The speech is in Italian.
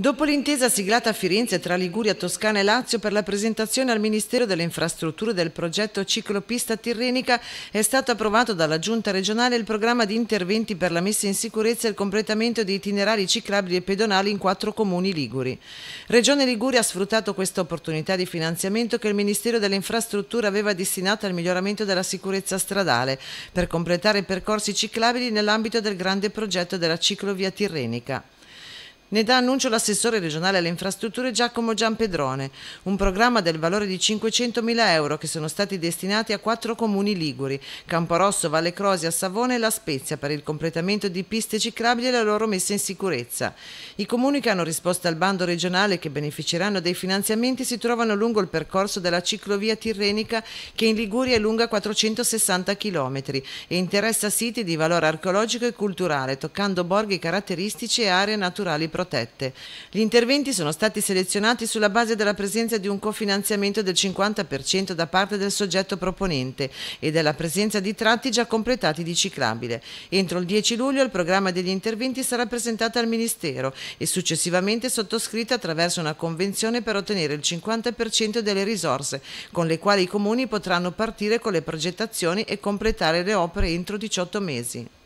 Dopo l'intesa siglata a Firenze tra Liguria, Toscana e Lazio per la presentazione al Ministero delle Infrastrutture del progetto Ciclopista Tirrenica è stato approvato dalla Giunta regionale il programma di interventi per la messa in sicurezza e il completamento di itinerari ciclabili e pedonali in quattro comuni liguri. Regione Liguria ha sfruttato questa opportunità di finanziamento che il Ministero delle Infrastrutture aveva destinato al miglioramento della sicurezza stradale per completare percorsi ciclabili nell'ambito del grande progetto della ciclovia Tirrenica. Ne dà annuncio l'assessore regionale alle infrastrutture Giacomo Giampedrone, un programma del valore di 500.000 euro che sono stati destinati a quattro comuni liguri, Camporosso, Valle Crosia, Savone e La Spezia per il completamento di piste ciclabili e la loro messa in sicurezza. I comuni che hanno risposto al bando regionale che beneficeranno dei finanziamenti si trovano lungo il percorso della ciclovia tirrenica che in Liguria è lunga 460 km e interessa siti di valore archeologico e culturale, toccando borghi caratteristici e aree naturali protette. Gli interventi sono stati selezionati sulla base della presenza di un cofinanziamento del 50% da parte del soggetto proponente e della presenza di tratti già completati di ciclabile. Entro il 10 luglio il programma degli interventi sarà presentato al Ministero e successivamente sottoscritto attraverso una convenzione per ottenere il 50% delle risorse, con le quali i comuni potranno partire con le progettazioni e completare le opere entro 18 mesi.